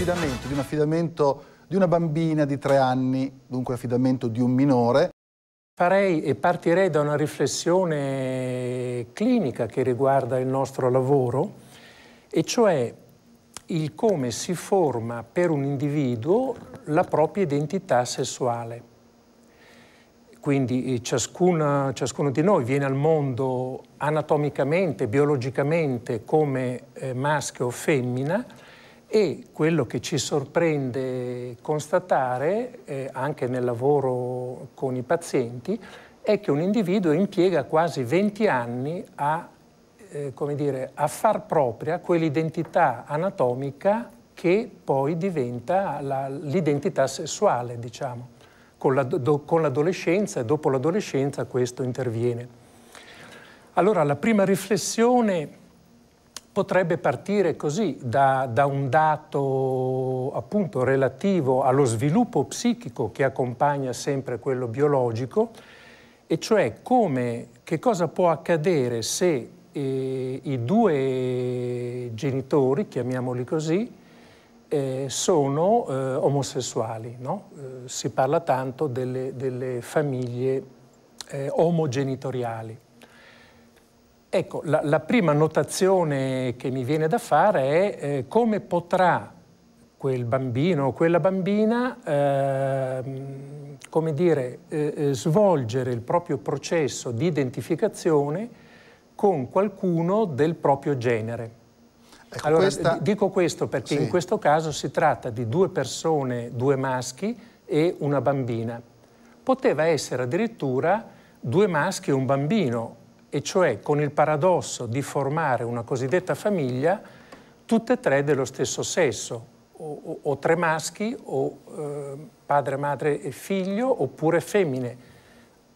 affidamento, di un affidamento di una bambina di tre anni, dunque affidamento di un minore. Farei e partirei da una riflessione clinica che riguarda il nostro lavoro, e cioè il come si forma per un individuo la propria identità sessuale. Quindi eh, ciascuna, ciascuno di noi viene al mondo anatomicamente, biologicamente come eh, maschio o femmina, e quello che ci sorprende constatare, eh, anche nel lavoro con i pazienti, è che un individuo impiega quasi 20 anni a, eh, dire, a far propria quell'identità anatomica che poi diventa l'identità sessuale, diciamo. Con l'adolescenza e dopo l'adolescenza questo interviene. Allora la prima riflessione potrebbe partire così da, da, un dato appunto relativo allo sviluppo psichico che accompagna sempre quello biologico, e cioè come, che cosa può accadere se eh, i due genitori, chiamiamoli così, eh, sono eh, omosessuali. No? Eh, si parla tanto delle, delle famiglie eh, omogenitoriali. Ecco, la, la, prima notazione che mi viene da fare è eh, come potrà quel bambino o quella bambina, eh, come dire, eh, eh, svolgere il proprio processo di identificazione con qualcuno del proprio genere. Ecco, allora, questa... dico questo perché sì. in questo caso si tratta di due persone, due maschi e una bambina. Poteva essere addirittura due maschi e un bambino, e cioè con il paradosso di formare una cosiddetta famiglia tutte e tre dello stesso sesso, o, o, o tre maschi, o eh, padre, madre e figlio, oppure femmine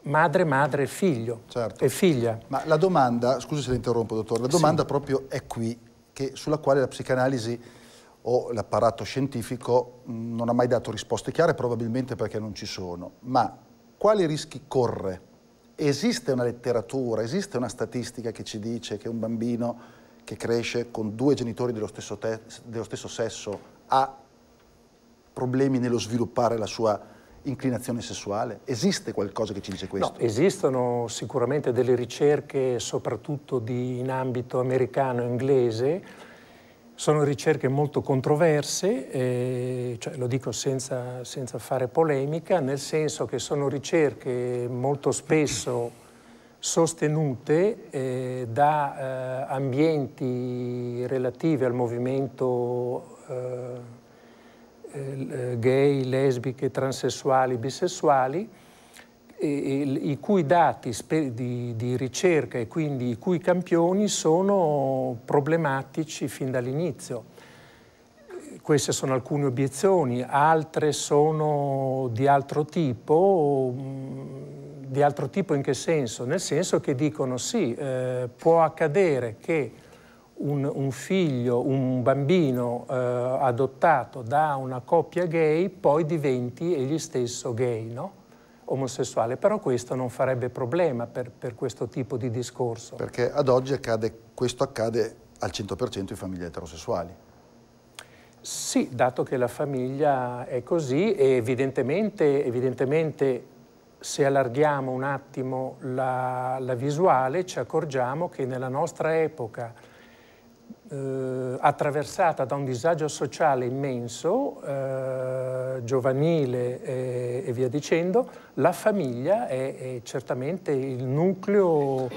madre, madre e figlio certo. e figlia. Ma la domanda, scusi se la interrompo dottore, la domanda sì. proprio è qui, che, sulla quale la psicanalisi o l'apparato scientifico non ha mai dato risposte chiare, probabilmente perché non ci sono. Ma quali rischi corre esiste una letteratura, esiste una statistica che ci dice che un bambino che cresce con due genitori dello stesso, dello stesso sesso ha problemi nello sviluppare la sua inclinazione sessuale? Esiste qualcosa che ci dice questo? No, esistono sicuramente delle ricerche, soprattutto di, in ambito americano e inglese, sono ricerche molto controverse, eh, cioè, lo dico senza, senza, fare polemica, nel senso che sono ricerche molto spesso sostenute eh, da eh, ambienti relativi al movimento eh, eh, gay, lesbiche, transessuali, bisessuali, i cui dati di, di, ricerca e quindi i cui campioni sono problematici fin dall'inizio. Queste sono alcune obiezioni, altre sono di altro tipo, mm, di altro tipo in che senso? Nel senso che dicono sì, eh, può accadere che un, un, figlio, un bambino eh, adottato da una coppia gay poi diventi egli stesso gay, no? omosessuale, però questo non farebbe problema per, per questo tipo di discorso. Perché ad oggi accade, questo accade al 100% in famiglie eterosessuali. Sì, dato che la famiglia è così e evidentemente, evidentemente se allarghiamo un attimo la, la, visuale ci accorgiamo che nella nostra epoca eh, attraversata da un disagio sociale immenso, eh, eh, giovanile e, eh, e, via dicendo, la famiglia è, è, certamente il nucleo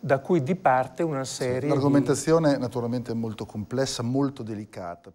da cui diparte una serie sì, L'argomentazione naturalmente è molto complessa, molto delicata.